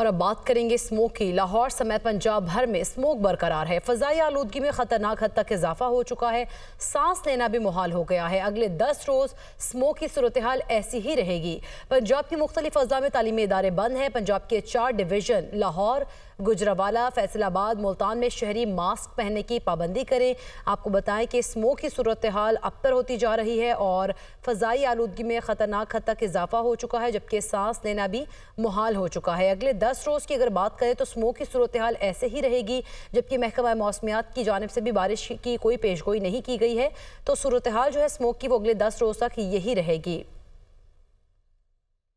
और अब बात करेंगे स्मोक की लाहौर समेत पंजाब भर में स्मोक बरकरार है फजाई आलूदगी में खतरनाक हद तक इजाफा हो चुका है सांस लेना भी मुहाल हो गया है अगले दस रोज स्मोक की सूरत हाल ऐसी ही रहेगी पंजाब की मुख्तलिफ अजा में तालीमी इदारे बंद हैं पंजाब के चार डिवीजन लाहौर गुजरावाला फैसलाबाद मुल्तान में शहरी मास्क पहनने की पाबंदी करें आपको बताएं कि स्मोक की सूरत हाल अबतर होती जा रही है और फजाई आलूदगी में खतरनाक हद तक इजाफा हो चुका है जबकि सांस लेना भी मुहाल हो चुका है अगले दस रोज़ की अगर बात करें तो स्मोक की सूरत हाल ऐसे ही रहेगी जबकि महकमा मौसमियात की जानब से भी बारिश की कोई पेशगोई नहीं की गई है तो सूरत हाल जो है स्मोक की वो अगले दस रोज़ तक यही रहेगी